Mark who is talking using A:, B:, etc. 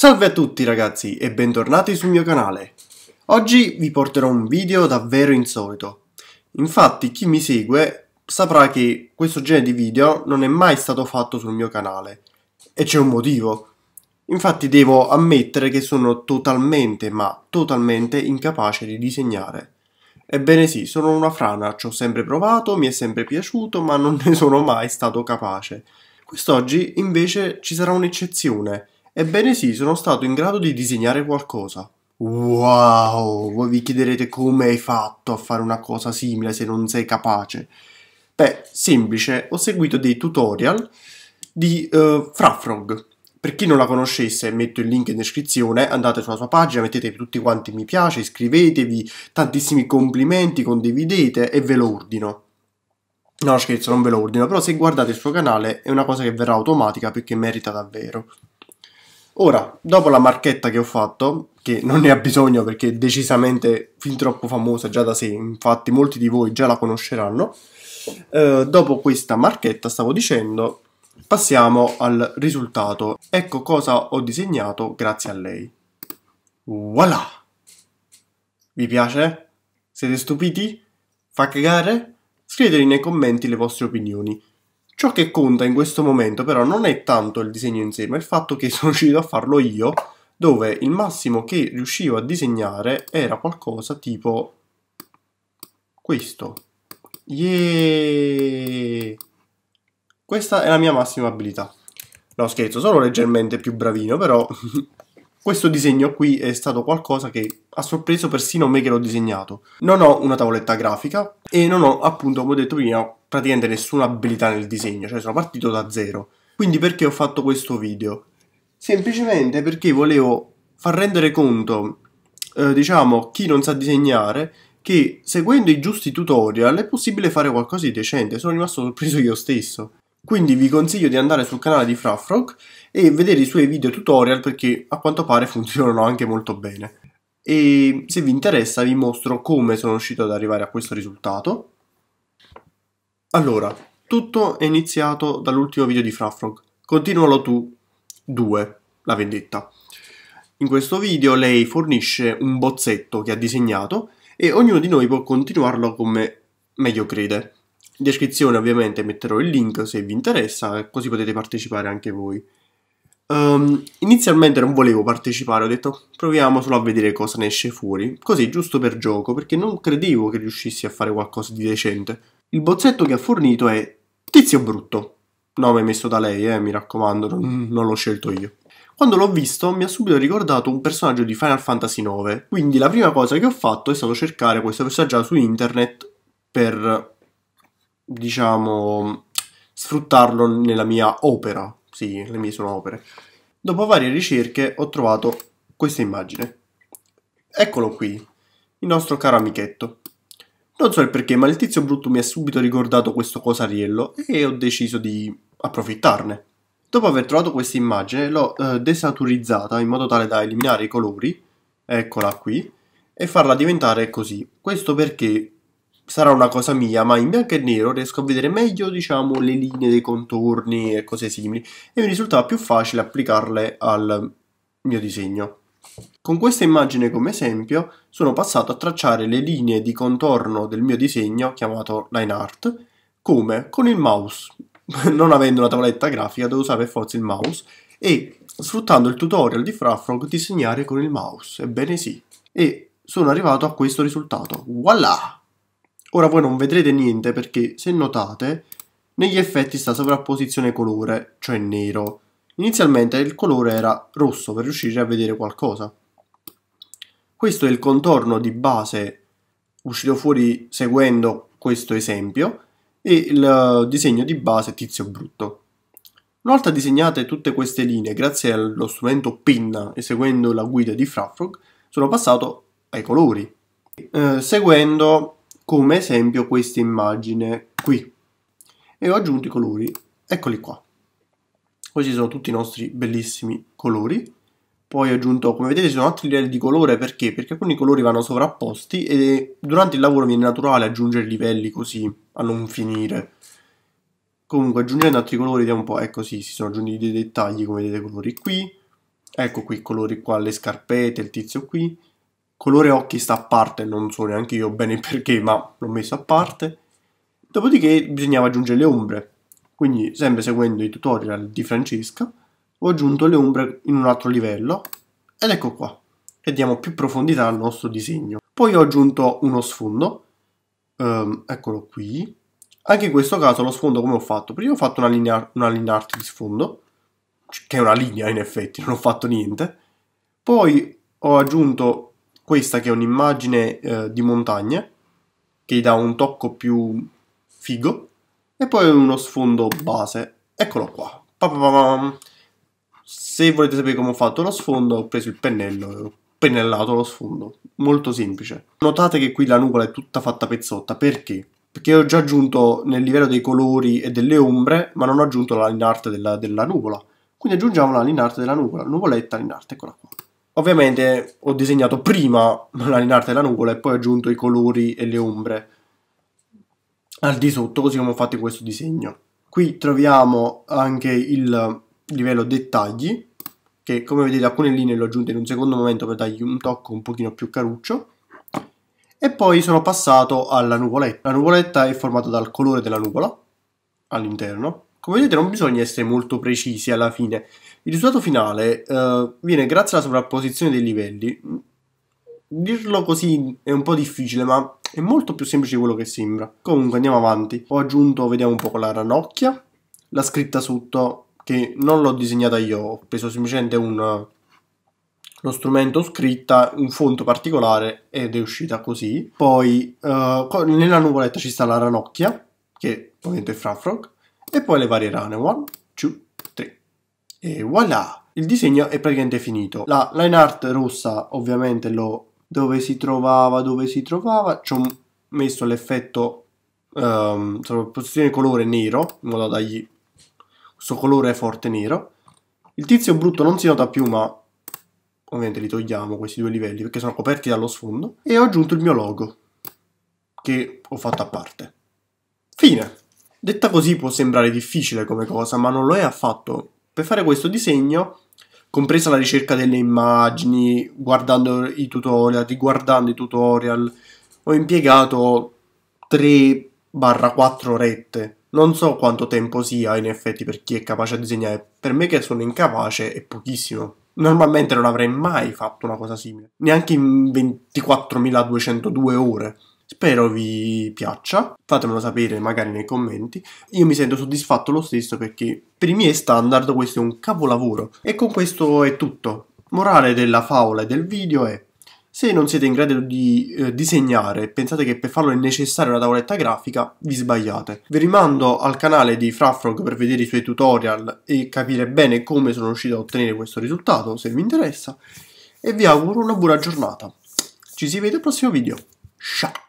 A: Salve a tutti ragazzi e bentornati sul mio canale. Oggi vi porterò un video davvero insolito. Infatti chi mi segue saprà che questo genere di video non è mai stato fatto sul mio canale. E c'è un motivo. Infatti devo ammettere che sono totalmente ma totalmente incapace di disegnare. Ebbene sì, sono una frana, ci ho sempre provato, mi è sempre piaciuto, ma non ne sono mai stato capace. Quest'oggi invece ci sarà un'eccezione Ebbene sì, sono stato in grado di disegnare qualcosa. Wow, voi vi chiederete come hai fatto a fare una cosa simile se non sei capace. Beh, semplice, ho seguito dei tutorial di uh, Frafrog. Per chi non la conoscesse, metto il link in descrizione, andate sulla sua pagina, mettete tutti quanti mi piace, iscrivetevi, tantissimi complimenti, condividete e ve lo ordino. No scherzo, non ve lo ordino, però se guardate il suo canale è una cosa che verrà automatica perché merita davvero. Ora, dopo la marchetta che ho fatto, che non ne ha bisogno perché è decisamente fin troppo famosa già da sé, infatti molti di voi già la conosceranno, eh, dopo questa marchetta, stavo dicendo, passiamo al risultato. Ecco cosa ho disegnato grazie a lei. Voilà! Vi piace? Siete stupiti? Fa cagare? Scriveteli nei commenti le vostre opinioni. Ciò che conta in questo momento però non è tanto il disegno in sé, ma il fatto che sono riuscito a farlo io, dove il massimo che riuscivo a disegnare era qualcosa tipo questo. Yeee! Questa è la mia massima abilità. No scherzo, sono leggermente più bravino, però Questo disegno qui è stato qualcosa che ha sorpreso persino me che l'ho disegnato. Non ho una tavoletta grafica e non ho, appunto, come ho detto prima, praticamente nessuna abilità nel disegno, cioè sono partito da zero. Quindi perché ho fatto questo video? Semplicemente perché volevo far rendere conto, eh, diciamo, chi non sa disegnare che seguendo i giusti tutorial è possibile fare qualcosa di decente. Sono rimasto sorpreso io stesso. Quindi vi consiglio di andare sul canale di Frafrock e vedere i suoi video tutorial perché a quanto pare funzionano anche molto bene. E se vi interessa vi mostro come sono riuscito ad arrivare a questo risultato. Allora, tutto è iniziato dall'ultimo video di Frafrog. Continualo tu 2, la vendetta. In questo video lei fornisce un bozzetto che ha disegnato e ognuno di noi può continuarlo come meglio crede. In descrizione ovviamente metterò il link se vi interessa, così potete partecipare anche voi. Um, inizialmente non volevo partecipare, ho detto proviamo solo a vedere cosa ne esce fuori, così giusto per gioco, perché non credevo che riuscissi a fare qualcosa di decente. Il bozzetto che ha fornito è Tizio Brutto, nome messo da lei, eh, mi raccomando, non, non l'ho scelto io. Quando l'ho visto mi ha subito ricordato un personaggio di Final Fantasy IX, quindi la prima cosa che ho fatto è stato cercare questo personaggio su internet per diciamo, sfruttarlo nella mia opera. Sì, le mie sono opere. Dopo varie ricerche ho trovato questa immagine. Eccolo qui, il nostro caro amichetto. Non so il perché, ma il tizio brutto mi ha subito ricordato questo cosariello e ho deciso di approfittarne. Dopo aver trovato questa immagine l'ho eh, desaturizzata in modo tale da eliminare i colori, eccola qui, e farla diventare così. Questo perché sarà una cosa mia, ma in bianco e nero riesco a vedere meglio, diciamo, le linee dei contorni e cose simili e mi risultava più facile applicarle al mio disegno. Con questa immagine come esempio sono passato a tracciare le linee di contorno del mio disegno chiamato Line Art come con il mouse. non avendo una tavoletta grafica devo usare per forza il mouse e sfruttando il tutorial di Frafrog disegnare con il mouse, ebbene sì. E sono arrivato a questo risultato. Voilà! Ora voi non vedrete niente perché, se notate, negli effetti sta sovrapposizione colore, cioè nero. Inizialmente il colore era rosso per riuscire a vedere qualcosa. Questo è il contorno di base uscito fuori seguendo questo esempio e il disegno di base tizio brutto. Una volta disegnate tutte queste linee grazie allo strumento penna e seguendo la guida di Frafrog sono passato ai colori. Eh, seguendo come esempio questa immagine qui e ho aggiunto i colori, eccoli qua. Questi sono tutti i nostri bellissimi colori. Poi ho aggiunto, come vedete, ci sono altri livelli di colore, perché? Perché alcuni colori vanno sovrapposti e durante il lavoro viene naturale aggiungere livelli così, a non finire. Comunque, aggiungendo altri colori, vediamo un po', ecco sì, si sono aggiunti dei dettagli, come vedete, colori qui. Ecco qui, i colori qua, le scarpette, il tizio qui colore occhi sta a parte, non so neanche io bene perché, ma l'ho messo a parte. Dopodiché bisognava aggiungere le ombre, quindi sempre seguendo i tutorial di Francesca, ho aggiunto le ombre in un altro livello, ed ecco qua, e diamo più profondità al nostro disegno. Poi ho aggiunto uno sfondo, um, eccolo qui, anche in questo caso lo sfondo come ho fatto? Prima ho fatto una linea, una linea art di sfondo, che è una linea in effetti, non ho fatto niente, poi ho aggiunto questa che è un'immagine eh, di montagna che gli dà un tocco più figo e poi uno sfondo base. Eccolo qua. Se volete sapere come ho fatto lo sfondo, ho preso il pennello e ho pennellato lo sfondo. Molto semplice. Notate che qui la nuvola è tutta fatta pezzotta. Perché? Perché ho già aggiunto nel livello dei colori e delle ombre, ma non ho aggiunto la line art della, della nuvola. Quindi aggiungiamo la line art della nuvola. Nuvoletta line art, eccola qua. Ovviamente ho disegnato prima la linearte della nuvola e poi ho aggiunto i colori e le ombre al di sotto, così come ho fatto in questo disegno. Qui troviamo anche il livello dettagli, che come vedete alcune linee le ho aggiunte in un secondo momento per dargli un tocco un pochino più caruccio. E poi sono passato alla nuvoletta. La nuvoletta è formata dal colore della nuvola all'interno come vedete non bisogna essere molto precisi alla fine. Il risultato finale eh, viene grazie alla sovrapposizione dei livelli. Dirlo così è un po' difficile, ma è molto più semplice di quello che sembra. Comunque andiamo avanti. Ho aggiunto, vediamo un po' la ranocchia, la scritta sotto, che non l'ho disegnata io, ho preso semplicemente un, lo strumento scritta, un fondo particolare ed è uscita così. Poi eh, nella nuvoletta ci sta la ranocchia, che ovviamente è Frafrog, e poi le varie rane. 1, 2, 3. E voilà! Il disegno è praticamente finito. La line art rossa ovviamente lo... dove si trovava, dove si trovava, ci ho messo l'effetto um, ehm, sovrapposizione colore nero, in modo da dargli questo colore forte nero. Il tizio brutto non si nota più, ma ovviamente li togliamo questi due livelli perché sono coperti dallo sfondo. E ho aggiunto il mio logo, che ho fatto a parte. Fine! Detta così può sembrare difficile come cosa, ma non lo è affatto. Per fare questo disegno, compresa la ricerca delle immagini, guardando i tutorial, riguardando i tutorial, ho impiegato 3-4 rette. Non so quanto tempo sia in effetti per chi è capace a disegnare, per me che sono incapace è pochissimo. Normalmente non avrei mai fatto una cosa simile, neanche in 24.202 ore. Spero vi piaccia, fatemelo sapere magari nei commenti. Io mi sento soddisfatto lo stesso perché per i miei standard questo è un capolavoro. E con questo è tutto. Morale della favola e del video è se non siete in grado di eh, disegnare e pensate che per farlo è necessaria una tavoletta grafica, vi sbagliate. Vi rimando al canale di Frafrog per vedere i suoi tutorial e capire bene come sono riuscito a ottenere questo risultato, se vi interessa. E vi auguro una buona giornata. Ci si vede al prossimo video. Ciao!